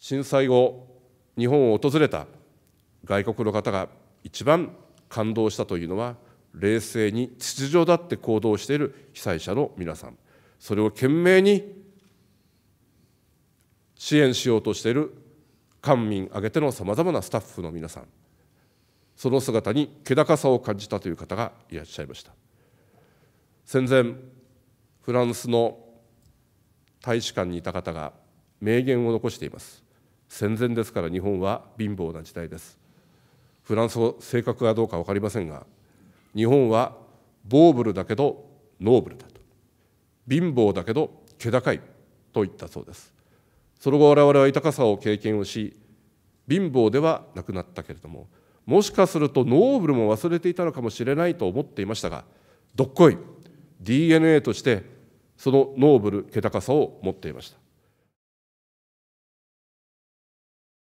震災後日本を訪れた外国の方が一番感動したというのは冷静に秩序だって行動している被災者の皆さんそれを懸命に支援しようとしている官民挙げてのさまざまなスタッフの皆さんその姿に気高さを感じたという方がいらっしゃいました戦前フランスの大使館にいた方が名言を残しています戦前ですから日本は貧乏な時代ですフランスの性格がどうか分かりませんが日本はボーブルだけどノーブルだと貧乏だけど気高いと言ったそうですその後我々は豊かさを経験をし貧乏ではなくなったけれどももしかするとノーブルも忘れていたのかもしれないと思っていましたがどっこい DNA としてそのノーブル気高さを持っていました